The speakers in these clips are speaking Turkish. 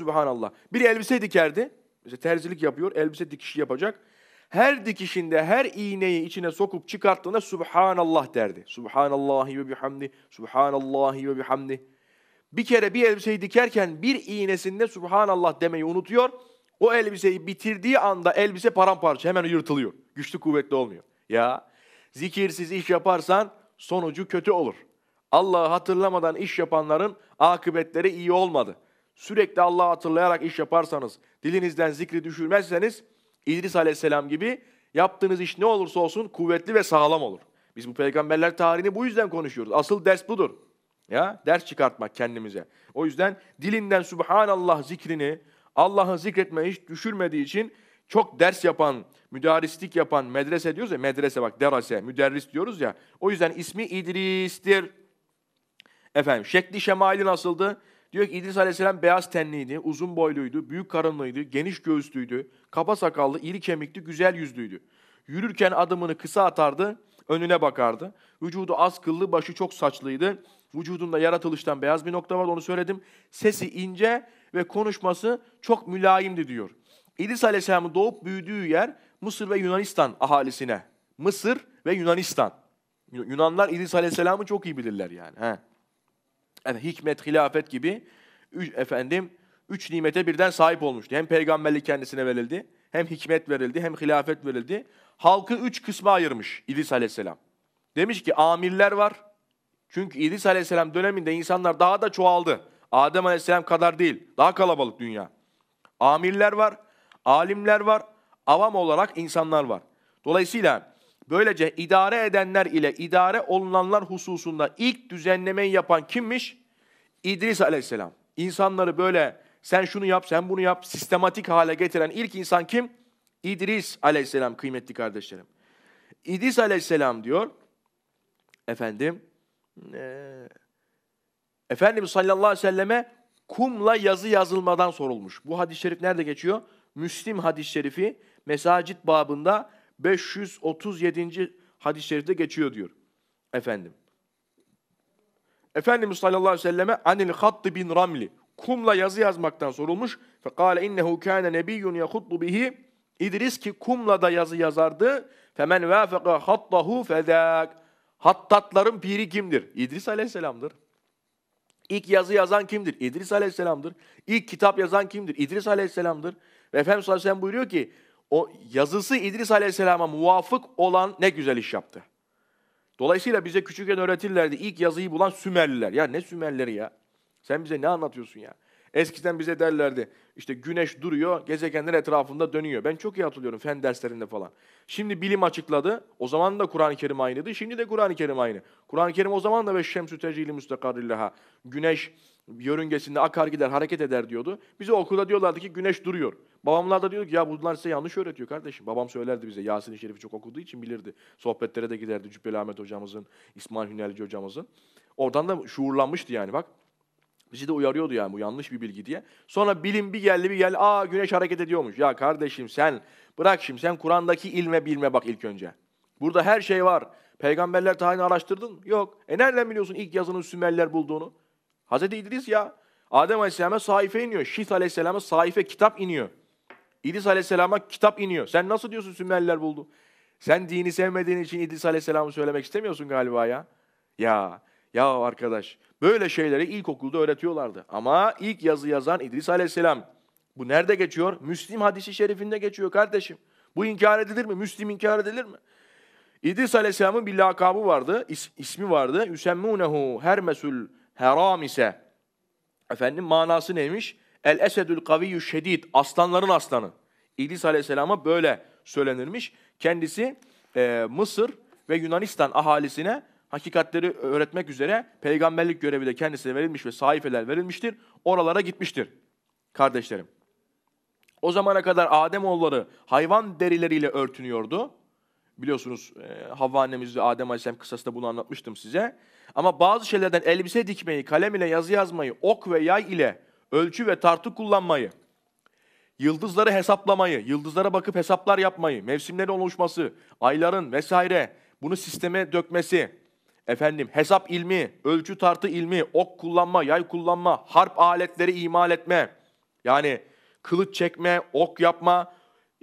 Subhanallah. Bir elbise dikerdi. İşte terzilik yapıyor, elbise dikişi yapacak. Her dikişinde her iğneyi içine sokup çıkarttığında Subhanallah derdi. Subhanallahi ve bihamdi, Subhanallahi ve bihamdi. Bir kere bir elbiseyi dikerken bir iğnesinde Subhanallah demeyi unutuyor. O elbiseyi bitirdiği anda elbise paramparça hemen yırtılıyor. Güçlü kuvvetli olmuyor. Ya zikirsiz iş yaparsan sonucu kötü olur. Allah'ı hatırlamadan iş yapanların akıbetleri iyi olmadı sürekli Allah'ı hatırlayarak iş yaparsanız, dilinizden zikri düşürmezseniz İdris aleyhisselam gibi yaptığınız iş ne olursa olsun kuvvetli ve sağlam olur. Biz bu peygamberler tarihini bu yüzden konuşuyoruz. Asıl ders budur. Ya ders çıkartmak kendimize. O yüzden dilinden Subhanallah zikrini Allah'ı zikretmeyi hiç düşürmediği için çok ders yapan, müdaristik yapan medrese diyoruz ya medrese bak derase, müderris diyoruz ya. O yüzden ismi İdris'tir. Efendim şekli şemali nasıldı? Diyor ki İdris Aleyhisselam beyaz tenliydi, uzun boyluydu, büyük karınlıydı, geniş göğüslüydü, kaba sakallı, iri kemikli, güzel yüzlüydü. Yürürken adımını kısa atardı, önüne bakardı. Vücudu az kıllı, başı çok saçlıydı. Vücudunda yaratılıştan beyaz bir nokta vardı onu söyledim. Sesi ince ve konuşması çok mülayimdi diyor. İdris Aleyhisselam'ın doğup büyüdüğü yer Mısır ve Yunanistan ahalisine. Mısır ve Yunanistan. Yunanlar İdris Aleyhisselam'ı çok iyi bilirler yani. He hikmet, hilafet gibi üç, efendim üç nimete birden sahip olmuştu. Hem peygamberlik kendisine verildi, hem hikmet verildi, hem hilafet verildi. Halkı üç kısma ayırmış İdris Aleyhisselam. Demiş ki amirler var. Çünkü İdris Aleyhisselam döneminde insanlar daha da çoğaldı. Adem Aleyhisselam kadar değil. Daha kalabalık dünya. Amirler var, alimler var, avam olarak insanlar var. Dolayısıyla Böylece idare edenler ile idare olunanlar hususunda ilk düzenlemeyi yapan kimmiş? İdris aleyhisselam. İnsanları böyle sen şunu yap, sen bunu yap sistematik hale getiren ilk insan kim? İdris aleyhisselam kıymetli kardeşlerim. İdris aleyhisselam diyor. Efendim. E, Efendimiz sallallahu aleyhi ve selleme kumla yazı yazılmadan sorulmuş. Bu hadis-i şerif nerede geçiyor? Müslim hadis-i şerifi mesacit babında 537. hadis-i şerifte geçiyor diyor. Efendim. Efendimiz sallallahu aleyhi ve selleme anil hattı bin ramli. Kumla yazı yazmaktan sorulmuş. Fekale innehu kâne nebiyyun yahuttu bihi. İdris ki kumla da yazı yazardı. Femen vâfeka hattahu fedâk. Hattatların piri kimdir? İdris aleyhisselamdır. İlk yazı yazan kimdir? İdris aleyhisselamdır. İlk kitap yazan kimdir? İdris aleyhisselamdır. Ve Efendimiz sallallahu aleyhi ve sellem buyuruyor ki o yazısı İdris Aleyhisselam'a muvafık olan ne güzel iş yaptı. Dolayısıyla bize küçükken öğretirlerdi ilk yazıyı bulan Sümerliler. Ya ne Sümerleri ya? Sen bize ne anlatıyorsun ya? Eskiden bize derlerdi işte güneş duruyor, gezegenler etrafında dönüyor. Ben çok iyi hatırlıyorum fen derslerinde falan. Şimdi bilim açıkladı. O zaman da Kur'an-ı Kerim aynıydı. Şimdi de Kur'an-ı Kerim aynı. Kur'an-ı Kerim o zaman da ve şemsü tecili müstakarrillaha. Güneş yörüngesinde akar gider, hareket eder diyordu. Bize okulda diyorlardı ki güneş duruyor. Babamlar da diyor ki ya bunlar size yanlış öğretiyor kardeşim. Babam söylerdi bize. Yasin-i Şerif'i çok okuduğu için bilirdi. Sohbetlere de giderdi Cübbeli Ahmet hocamızın, İsmail Hünelci hocamızın. Oradan da şuurlanmıştı yani bak. Bizi de uyarıyordu yani bu yanlış bir bilgi diye. Sonra bilim bir geldi bir geldi. Aa güneş hareket ediyormuş. Ya kardeşim sen bırak şimdi sen Kur'an'daki ilme bilme bak ilk önce. Burada her şey var. Peygamberler tarihini araştırdın mı? Yok. E nereden biliyorsun ilk yazının Sümerler bulduğunu? Hazreti İdris ya. Adem Aleyhisselam'a sahife iniyor. Şit Aleyhisselam'a sahife kitap iniyor. İdris Aleyhisselam'a kitap iniyor. Sen nasıl diyorsun Sümerliler buldu? Sen dini sevmediğin için İdris Aleyhisselam'ı söylemek istemiyorsun galiba ya. Ya, ya arkadaş. Böyle şeyleri ilkokulda öğretiyorlardı. Ama ilk yazı yazan İdris Aleyhisselam. Bu nerede geçiyor? Müslim hadisi şerifinde geçiyor kardeşim. Bu inkar edilir mi? Müslim inkar edilir mi? İdris Aleyhisselam'ın bir lakabı vardı, is, ismi vardı. Yüsemmûnehu hermesul heram ise. Efendim manası neymiş? El esedül kaviyyü şedid. Aslanların aslanı. İdris Aleyhisselam'a böyle söylenirmiş. Kendisi e, Mısır ve Yunanistan ahalisine hakikatleri öğretmek üzere peygamberlik görevi de kendisine verilmiş ve sahifeler verilmiştir. Oralara gitmiştir kardeşlerim. O zamana kadar Adem Ademoğulları hayvan derileriyle örtünüyordu. Biliyorsunuz e, Havva annemiz ve Adem Aleyhisselam kısasında bunu anlatmıştım size. Ama bazı şeylerden elbise dikmeyi, kalem ile yazı yazmayı, ok ve yay ile ölçü ve tartı kullanmayı, yıldızları hesaplamayı, yıldızlara bakıp hesaplar yapmayı, mevsimlerin oluşması, ayların vesaire bunu sisteme dökmesi, efendim hesap ilmi, ölçü tartı ilmi, ok kullanma, yay kullanma, harp aletleri imal etme, yani kılıç çekme, ok yapma,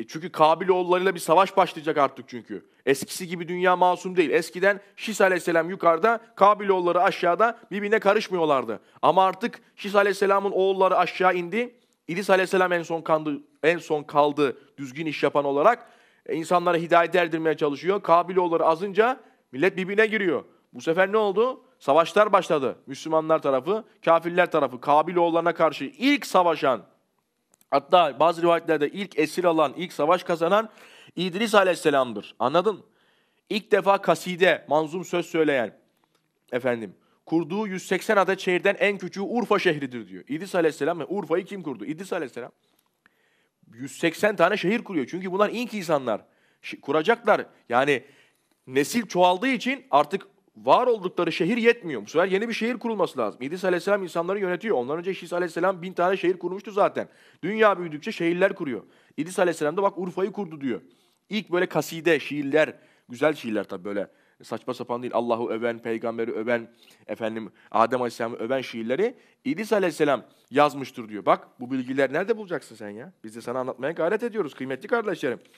e çünkü çünkü oğullarıyla bir savaş başlayacak artık çünkü. Eskisi gibi dünya masum değil. Eskiden Şis aleyhisselam yukarıda, oğulları aşağıda birbirine karışmıyorlardı. Ama artık Şis aleyhisselamın oğulları aşağı indi. İdris aleyhisselam en son kandı, en son kaldı düzgün iş yapan olarak. E, insanlara hidayet erdirmeye çalışıyor. oğulları azınca millet birbirine giriyor. Bu sefer ne oldu? Savaşlar başladı. Müslümanlar tarafı, kafirler tarafı, oğullarına karşı ilk savaşan Hatta bazı rivayetlerde ilk esir alan, ilk savaş kazanan İdris Aleyhisselam'dır. Anladın İlk defa kaside, manzum söz söyleyen efendim kurduğu 180 adet şehirden en küçüğü Urfa şehridir diyor. İdris Aleyhisselam ve Urfa'yı kim kurdu? İdris Aleyhisselam. 180 tane şehir kuruyor. Çünkü bunlar ilk insanlar. Kuracaklar. Yani nesil çoğaldığı için artık var oldukları şehir yetmiyor. Bu sefer yeni bir şehir kurulması lazım. İdris Aleyhisselam insanları yönetiyor. Ondan önce İdris Aleyhisselam bin tane şehir kurmuştu zaten. Dünya büyüdükçe şehirler kuruyor. İdris Aleyhisselam da bak Urfa'yı kurdu diyor. İlk böyle kaside, şiirler, güzel şiirler tabii böyle saçma sapan değil. Allah'ı öven, peygamberi öven, efendim Adem Aleyhisselam'ı öven şiirleri İdris Aleyhisselam yazmıştır diyor. Bak bu bilgiler nerede bulacaksın sen ya? Biz de sana anlatmaya gayret ediyoruz kıymetli kardeşlerim.